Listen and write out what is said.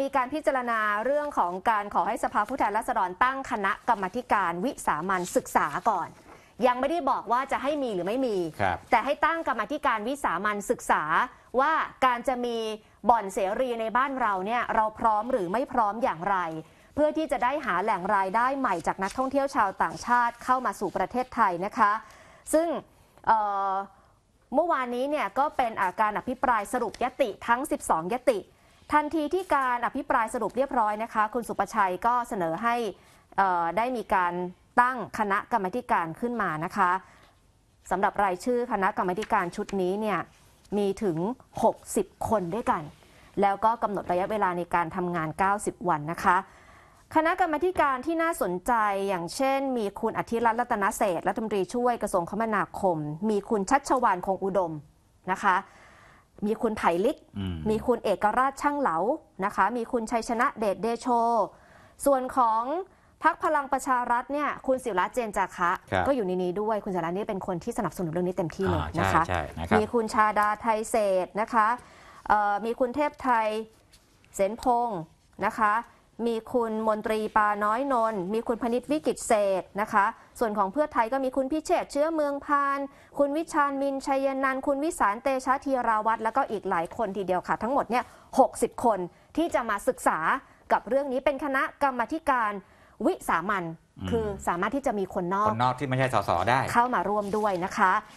มีการพิจารณาเรื่องของการขอให้สภาผู้แทนราษฎรตั้งคณะกรรมการวิสามันศึกษาก่อน ยังไม่ได้บอกว่าจะให้มีหรือไม่มี แต่ให้ตั้งกรรมการวิสามันศึกษาว่าการจะมีบ่อนเสรีในบ้านเราเนี่ยเราพร้อมหรือไม่พร้อมอย่างไร เพื่อที่จะได้หาแหล่งรายได้ใหม่จากนักท่องเที่ยวชาวต่างชาติ เข้ามาสู่ประเทศไทยนะคะ ซึ่งเมื่อวานนี้เนี่ยก็เป็นอาการอภิปรายสรุปยติทั้ง 12 ยติทันทีที่การอภิปรายสรุปเรียบร้อยนะคะ คุณสุประชัยก็เสนอให้ได้มีการตั้งคณะกรรมการขึ้นมานะคะสำหรับรายชื่อคณะกรรมการชุดนี้เนี่ยมีถึง 60 คนด้วยกัน แล้วก็กำหนดระยะเวลาในการทำงาน 90 วันนะคะ คณะกรรมการที่น่าสนใจอย่างเช่น มีคุณอธิรัตน์รัตนเศษรัฐมนตรีช่วยกระทรวงคมนาคม มีคุณชัชวานคงอุดมนะคะมีคุณไผ่ลิก มีคุณเอกราชช่างเหลา นะคะ มีคุณชัยชนะเดชเดโช ส่วนของพักพลังประชารัฐเนี่ย คุณศิระเจนจาคะ ก็อยู่ในนี้ด้วย คุณศิรตนี่เป็นคนที่สนับสนุนเรื่องนี้เต็มที่เลยนะคะ มีคุณชาดาไทยเศษนะคะ มีคุณเทพไทยเสนพงศ์นะคะมีคุณมนตรีปาน้อยนน มีคุณพนิษวิกิตเศษนะคะ ส่วนของเพื่อไทยก็มีคุณพิเชษเชื้อเมืองพาน คุณวิชานมินชัยนันคุณวิสารเตชะธีราวัตรแล้วก็อีกหลายคนทีเดียวค่ะ ทั้งหมดเนี่ยหกคนที่จะมาศึกษากับเรื่องนี้เป็นคณะกรรมการวิสามันคือสามารถที่จะมีคนนอก คนนอกที่ไม่ใช่สสได้ เข้ามาร่วมด้วยนะคะ